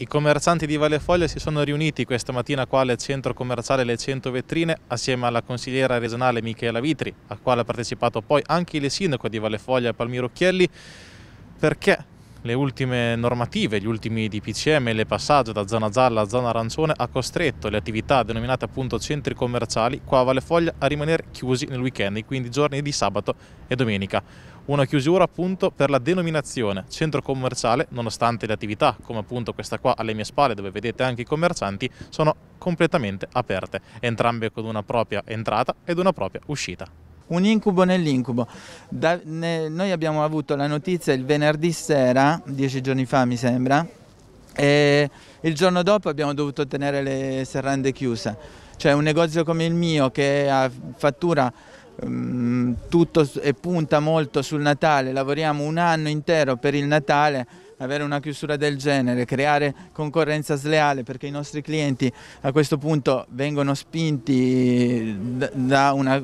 I commercianti di Valle Foglia si sono riuniti questa mattina qua al centro commerciale Le 100 Vetrine assieme alla consigliera regionale Michela Vitri, a quale ha partecipato poi anche il sindaco di Valle Foglia Palmiro Chielli, perché le ultime normative, gli ultimi DPCM e le passaggio da zona gialla a zona arancione ha costretto le attività denominate appunto centri commerciali qua a Valle Foglia a rimanere chiusi nel weekend, quindi giorni di sabato e domenica. Una chiusura appunto per la denominazione centro commerciale, nonostante le attività come appunto questa qua alle mie spalle dove vedete anche i commercianti sono completamente aperte, entrambe con una propria entrata ed una propria uscita un incubo nell'incubo. Ne, noi abbiamo avuto la notizia il venerdì sera, dieci giorni fa mi sembra, e il giorno dopo abbiamo dovuto tenere le serrande chiuse. Cioè un negozio come il mio che ha fattura um, tutto e punta molto sul Natale, lavoriamo un anno intero per il Natale, avere una chiusura del genere, creare concorrenza sleale perché i nostri clienti a questo punto vengono spinti da una,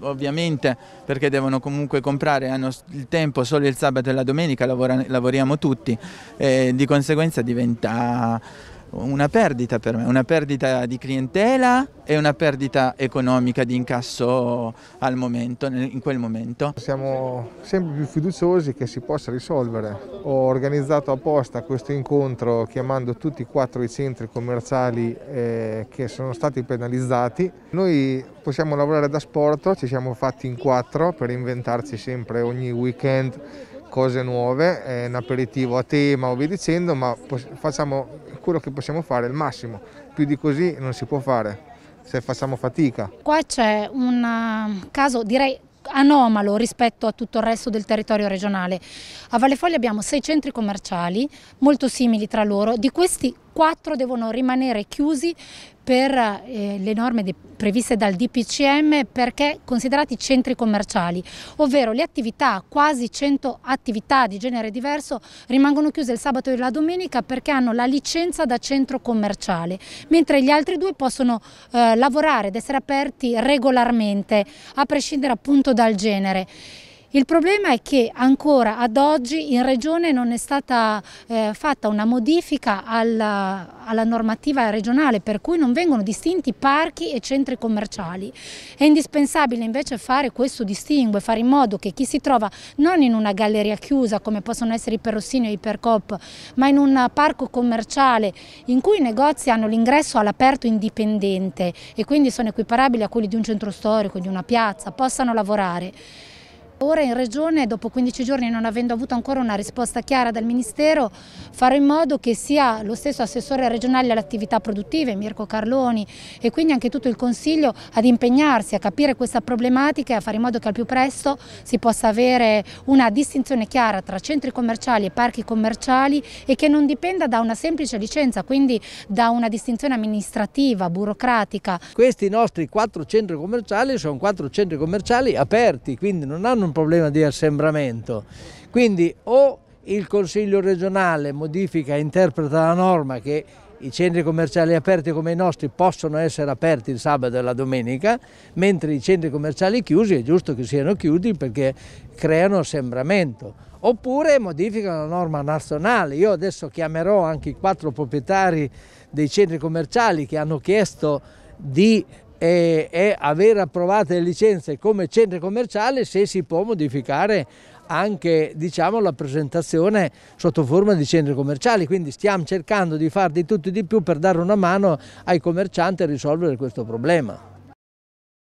ovviamente perché devono comunque comprare, hanno il tempo solo il sabato e la domenica, lavora, lavoriamo tutti e di conseguenza diventa una perdita per me, una perdita di clientela e una perdita economica di incasso al momento, in quel momento. Siamo sempre più fiduciosi che si possa risolvere. Ho organizzato apposta questo incontro chiamando tutti e quattro i centri commerciali eh, che sono stati penalizzati. Noi possiamo lavorare da sport, ci siamo fatti in quattro per inventarci sempre ogni weekend cose nuove, eh, un aperitivo a tema o via dicendo, ma facciamo quello che possiamo fare, il massimo. Più di così non si può fare se facciamo fatica. Qua c'è un um, caso direi anomalo rispetto a tutto il resto del territorio regionale. A Valle Foglia abbiamo sei centri commerciali molto simili tra loro, di questi quattro devono rimanere chiusi per eh, le norme previste dal DPCM perché considerati centri commerciali, ovvero le attività, quasi 100 attività di genere diverso rimangono chiuse il sabato e la domenica perché hanno la licenza da centro commerciale, mentre gli altri due possono eh, lavorare ed essere aperti regolarmente, a prescindere appunto dal genere. Il problema è che ancora ad oggi in Regione non è stata eh, fatta una modifica alla, alla, normativa regionale per cui non vengono distinti parchi e centri commerciali. È indispensabile invece fare questo distinguo e fare in modo che chi si trova non in una galleria chiusa come possono essere i Perossini o i Percop, ma in un parco commerciale in cui i negozi hanno l'ingresso all'aperto indipendente e quindi sono equiparabili a quelli di un centro storico, di una piazza, possano lavorare. Ora in Regione, dopo 15 giorni non avendo avuto ancora una risposta chiara dal Ministero, farò in modo che sia lo stesso assessore regionale alle attività produttive, Mirko Carloni, e quindi anche tutto il Consiglio ad impegnarsi a capire questa problematica e a fare in modo che al più presto si possa avere una distinzione chiara tra centri commerciali e parchi commerciali e che non dipenda da una semplice licenza, quindi da una distinzione amministrativa, burocratica. Questi nostri quattro centri commerciali sono quattro centri commerciali aperti, quindi non hanno un problema di assembramento. Quindi o il Consiglio regionale modifica e interpreta la norma che i centri commerciali aperti come i nostri possono essere aperti il sabato e la domenica, mentre i centri commerciali chiusi è giusto che siano chiusi perché creano assembramento. Oppure modificano la norma nazionale. Io adesso chiamerò anche i quattro proprietari dei centri commerciali che hanno chiesto di è, e avere approvate le licenze come centro commerciale se si può modificare anche diciamo, la presentazione sotto forma di centri commerciali, quindi stiamo cercando di fare di tutto e di più per dare una mano ai commercianti a risolvere questo problema.